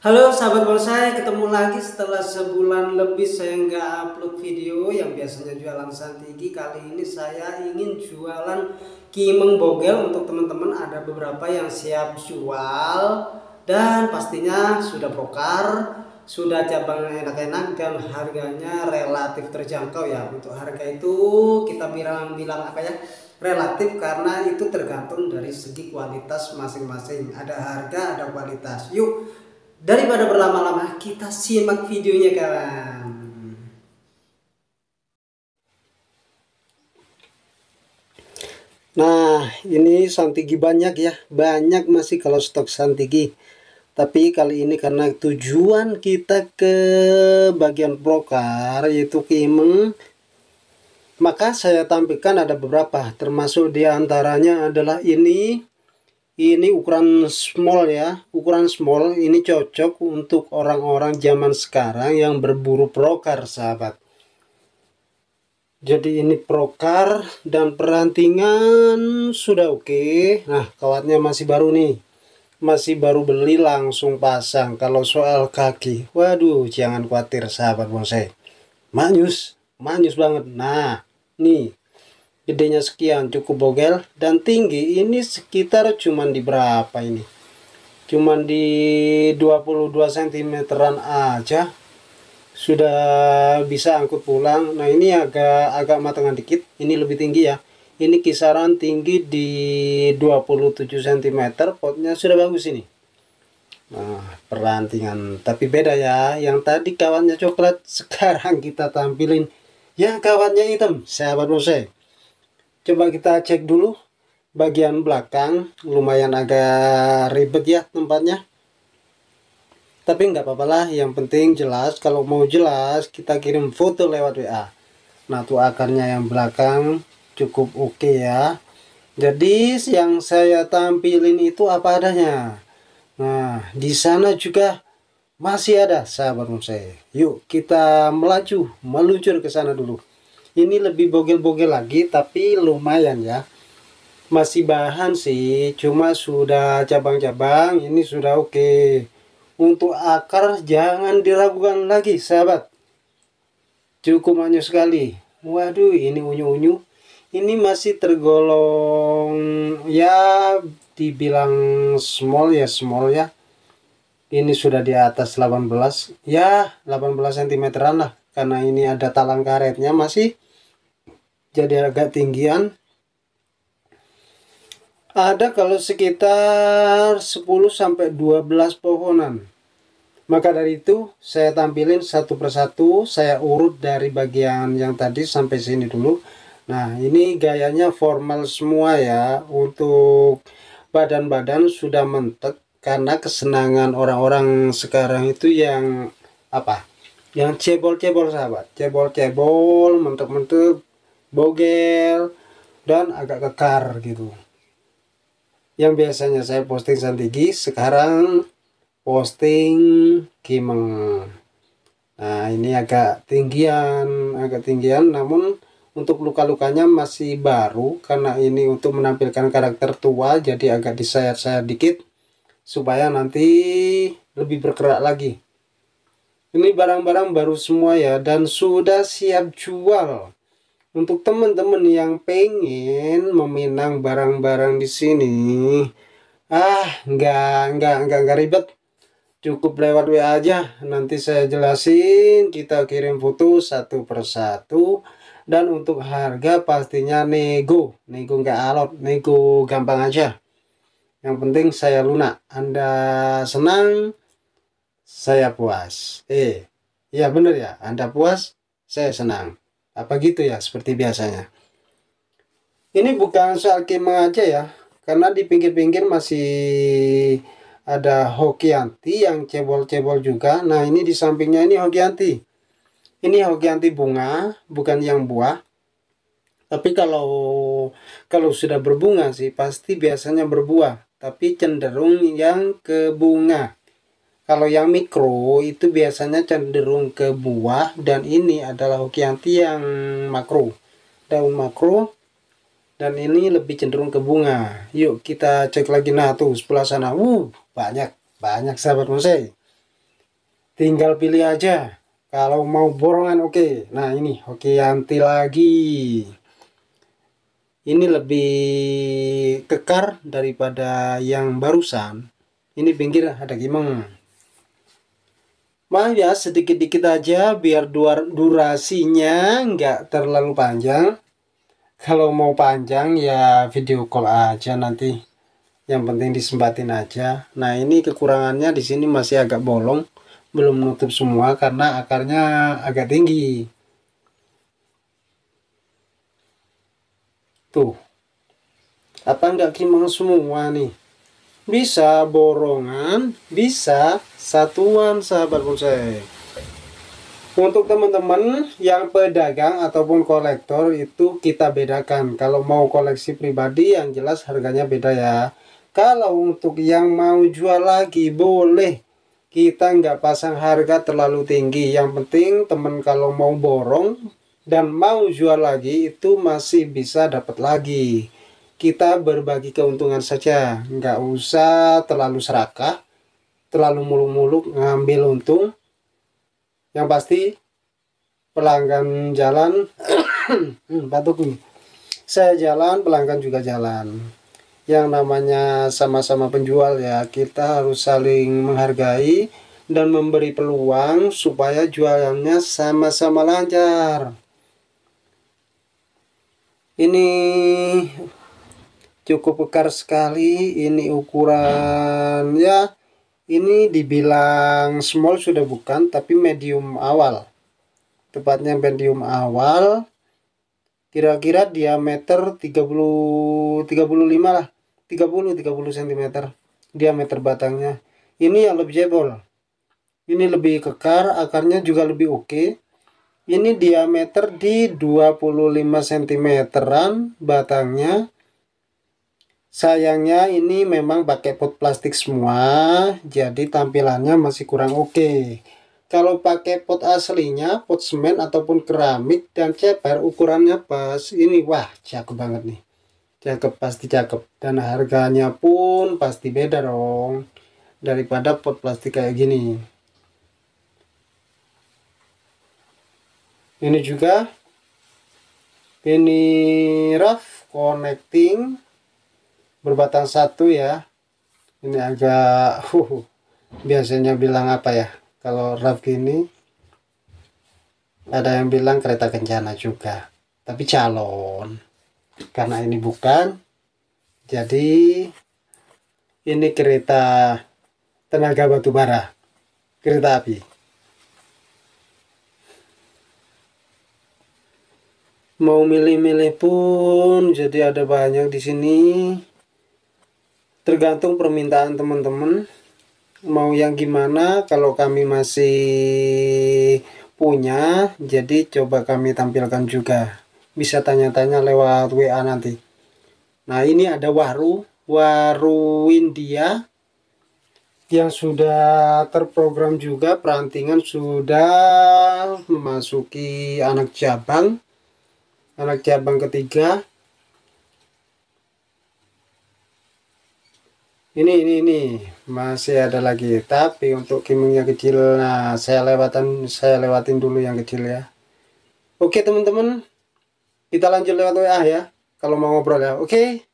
Halo sahabat bonsai, ketemu lagi setelah sebulan lebih saya nggak upload video yang biasanya jualan santigi kali ini saya ingin jualan kimeng bogel untuk teman-teman ada beberapa yang siap jual dan pastinya sudah brokar sudah cabang enak-enak dan harganya relatif terjangkau ya untuk harga itu kita bilang-bilang apa ya relatif karena itu tergantung dari segi kualitas masing-masing. Ada harga, ada kualitas. Yuk, Daripada berlama-lama, kita simak videonya kawan. Nah, ini santigi banyak ya. Banyak masih kalau stok santigi. Tapi kali ini karena tujuan kita ke bagian broker, yaitu Kimeng maka saya tampilkan ada beberapa termasuk diantaranya adalah ini ini ukuran small ya ukuran small ini cocok untuk orang-orang zaman sekarang yang berburu prokar sahabat jadi ini prokar dan perantingan sudah oke okay. nah kawatnya masih baru nih masih baru beli langsung pasang kalau soal kaki waduh jangan khawatir sahabat bonsai manus, manus banget nah nih gedenya sekian cukup bogel dan tinggi ini sekitar cuman di berapa ini cuman di 22 cm aja sudah bisa angkut pulang nah ini agak agak matangan dikit ini lebih tinggi ya ini kisaran tinggi di 27 cm potnya sudah bagus ini nah perantingan tapi beda ya yang tadi kawannya coklat sekarang kita tampilin yang kawannya hitam sahabat musik Coba kita cek dulu bagian belakang. Lumayan agak ribet ya tempatnya. Tapi nggak apa-apa lah, yang penting jelas. Kalau mau jelas, kita kirim foto lewat WA. Nah, tuh akarnya yang belakang cukup oke okay ya. Jadi, yang saya tampilin itu apa adanya. Nah, di sana juga masih ada sahabat saya. Yuk, kita melaju, meluncur ke sana dulu ini lebih bogel-bogel lagi tapi lumayan ya masih bahan sih cuma sudah cabang-cabang ini sudah oke okay. untuk akar jangan diragukan lagi sahabat cukup hanya sekali waduh ini unyu-unyu ini masih tergolong ya dibilang small ya small ya ini sudah di atas 18 ya 18 cm lah karena ini ada talang karetnya masih jadi agak tinggian ada kalau sekitar 10 sampai 12 pohonan maka dari itu saya tampilin satu persatu saya urut dari bagian yang tadi sampai sini dulu nah ini gayanya formal semua ya untuk badan-badan sudah mentek karena kesenangan orang-orang sekarang itu yang apa yang cebol-cebol sahabat, cebol-cebol, mentok-mentok, bogel, dan agak kekar gitu. Yang biasanya saya posting santigi, sekarang posting kimeng. Nah ini agak tinggian, agak tinggian, namun untuk luka-lukanya masih baru karena ini untuk menampilkan karakter tua jadi agak disayat-sayat dikit supaya nanti lebih bergerak lagi ini barang-barang baru semua ya dan sudah siap jual. Untuk teman-teman yang pengen meminang barang-barang di sini, ah nggak nggak nggak nggak ribet. Cukup lewat WA aja, nanti saya jelasin, kita kirim foto satu persatu. Dan untuk harga pastinya nego, nego nggak alot, nego gampang aja. Yang penting saya lunak, Anda senang, saya puas. Eh, iya benar ya, Anda puas, saya senang. Apa gitu ya, seperti biasanya. Ini bukan soal kima aja ya, karena di pinggir-pinggir masih ada Hokianti yang cebol-cebol juga. Nah, ini di sampingnya ini Hokianti. Ini Hokianti bunga, bukan yang buah. Tapi kalau kalau sudah berbunga sih pasti biasanya berbuah, tapi cenderung yang ke bunga. Kalau yang mikro itu biasanya cenderung ke buah dan ini adalah hokianti yang makro. Daun makro dan ini lebih cenderung ke bunga. Yuk kita cek lagi nah tuh sebelah sana. Uh, banyak, banyak sahabat Mose. Tinggal pilih aja. Kalau mau borongan oke. Okay. Nah, ini hokianti lagi. Ini lebih kekar daripada yang barusan ini pinggir ada gimana Maaf ya, sedikit-dikit aja biar durasinya nggak terlalu panjang. Kalau mau panjang ya video call aja nanti. Yang penting disempatin aja. Nah ini kekurangannya di sini masih agak bolong, belum nutup semua karena akarnya agak tinggi. Tuh, apa nggak kimang semua nih? bisa borongan, bisa satuan sahabat bonsai. Untuk teman-teman yang pedagang ataupun kolektor itu kita bedakan. Kalau mau koleksi pribadi yang jelas harganya beda ya. Kalau untuk yang mau jual lagi boleh. Kita nggak pasang harga terlalu tinggi. Yang penting teman kalau mau borong dan mau jual lagi itu masih bisa dapat lagi kita berbagi keuntungan saja, nggak usah terlalu serakah, terlalu muluk-muluk ngambil untung. Yang pasti pelanggan jalan, hmm, batuk nih. Saya jalan, pelanggan juga jalan. Yang namanya sama-sama penjual ya, kita harus saling menghargai dan memberi peluang supaya jualannya sama-sama lancar. Ini cukup kekar sekali ini ukurannya ini dibilang small sudah bukan tapi medium awal tepatnya medium awal kira-kira diameter 30 35 lah 30 30 cm diameter batangnya ini yang lebih jebol ini lebih kekar akarnya juga lebih oke okay. ini diameter di 25 cm batangnya Sayangnya ini memang pakai pot plastik semua, jadi tampilannya masih kurang oke. Okay. Kalau pakai pot aslinya, pot semen ataupun keramik dan ceper ukurannya pas. Ini wah, cakep banget nih. Cakep pasti cakep dan harganya pun pasti beda dong daripada pot plastik kayak gini. Ini juga ini rough connecting berbatang satu ya ini agak uh, biasanya bilang apa ya kalau rap gini ada yang bilang kereta kencana juga tapi calon karena ini bukan jadi ini kereta tenaga batubara kereta api mau milih-milih pun jadi ada banyak di sini tergantung permintaan teman-teman mau yang gimana kalau kami masih punya jadi coba kami tampilkan juga bisa tanya-tanya lewat WA nanti nah ini ada waru waru India yang sudah terprogram juga perantingan sudah memasuki anak cabang anak cabang ketiga ini ini ini masih ada lagi tapi untuk kimung yang kecil nah saya lewatan saya lewatin dulu yang kecil ya oke teman-teman kita lanjut lewat WA ya kalau mau ngobrol ya oke